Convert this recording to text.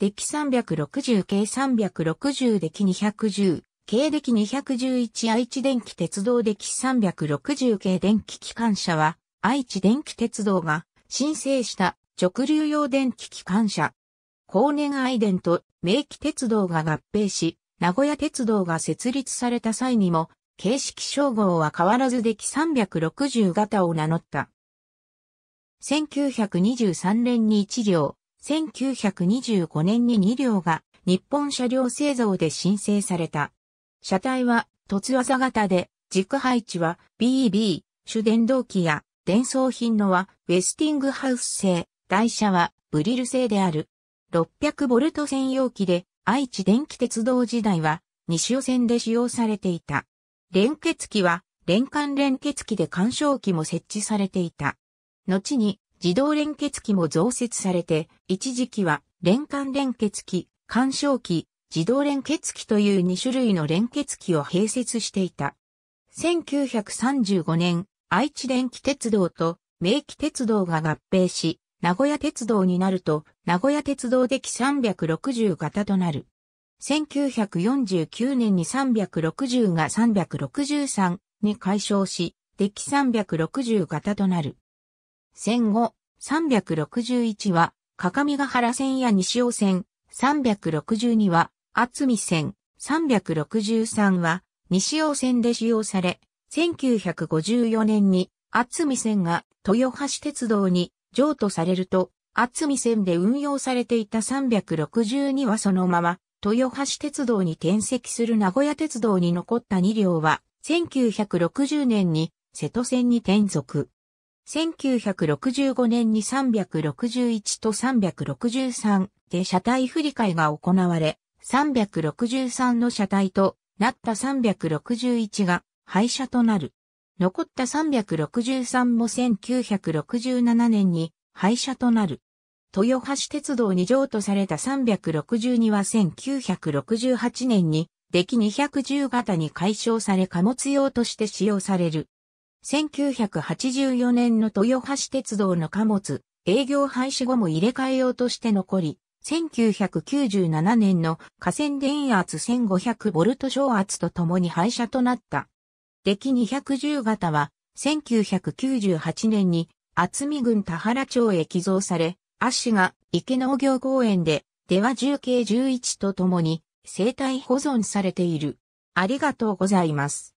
デキ360系360デキ210、系デキ211愛知電気鉄道デキ360系電気機関車は、愛知電気鉄道が申請した直流用電気機関車。高年愛電と名機鉄道が合併し、名古屋鉄道が設立された際にも、形式称号は変わらずデキ360型を名乗った。1923年に1両、1925年に2両が日本車両製造で申請された。車体は凸技型で、軸配置は BB、主電動機や電装品のはウェスティングハウス製、台車はブリル製である。600ボルト専用機で愛知電気鉄道時代は西尾線で使用されていた。連結機は連関連結機で干渉機も設置されていた。後に自動連結機も増設されて、一時期は連間連結機、干渉機、自動連結機という2種類の連結機を併設していた。1935年、愛知電気鉄道と名気鉄道が合併し、名古屋鉄道になると、名古屋鉄道で機360型となる。1949年に360が363に解消し、デッキ360型となる。戦後、361は、かかみが原線や西尾線、362は、厚見線、363は、西尾線で使用され、1954年に、厚見線が豊橋鉄道に譲渡されると、厚見線で運用されていた362はそのまま、豊橋鉄道に転籍する名古屋鉄道に残った2両は、1960年に瀬戸線に転属。1965年に361と363で車体振り替えが行われ、363の車体となった361が廃車となる。残った363も1967年に廃車となる。豊橋鉄道に譲渡された362は1968年に、出来210型に解消され貨物用として使用される。1984年の豊橋鉄道の貨物、営業廃止後も入れ替えようとして残り、1997年の河川電圧1 5 0 0ト小圧とともに廃車となった。出来210型は、1998年に厚見郡田原町へ寄贈され、足が池農業公園で、では重慶11と共に生態保存されている。ありがとうございます。